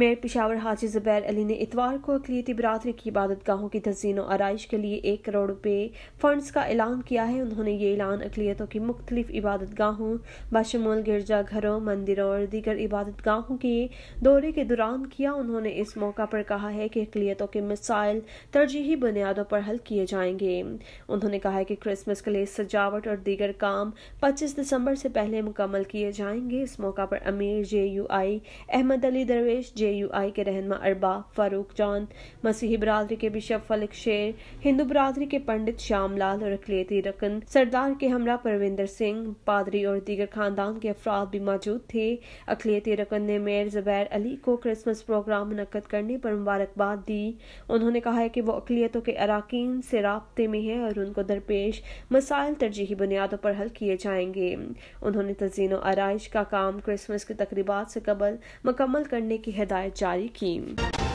mayor Peshawar Haji Zubair Ali ने इतवार को अकलीती बरदरी की इबादत गाहों की तजीन और आरइश के लिए एक करोड़ रुपये फंडस का ऐलान किया है उन्होंने ये ऐलान अकलीतों की मुख्तलिफ इबादत गाहों बशमूल गिरजा घरों मंदिरों और दीगर इबादत गाहों के दौरे के दौरान किया उन्होंने इस मौका पर कहा है कि अकलीतों के मिसाइल तरजीही बुनियादों पर हल किए जाएंगे उन्होंने कहा है कि क्रिसमस के लिए सजावट और दीगर काम पच्चीस दिसंबर से पहले मुकम्मल किए जाएंगे इस मौका पर अमीर J U I Ahmad Ali Darvesh J U आई के रहनमा अरबा फ़ारूक जान मसीही बरदरी के बिशप फलिक शेर हिंदू बरदरी के पंडित श्याम लाल और अकलीती रकन सरदार के हमरा परविंदर सिंह पादरी और दीगर खानदान के अफराद भी मौजूद थे अकलीती रकन ने मेयर ज़बैर अली को क्रिसमस प्रोग्राम मनकद करने पर मुबारकबाद दी उन्होंने कहा है कि वो अकलीतों के अरकान से रबते में है और उनको दरपेश मसाइल तरजीही बुनियादों पर हल किए जाएंगे उन्होंने तजीन आरइश का काम क्रिसमस की तकरीबा से कबल मुकम्मल करने की हिदायत हिदायत जारी की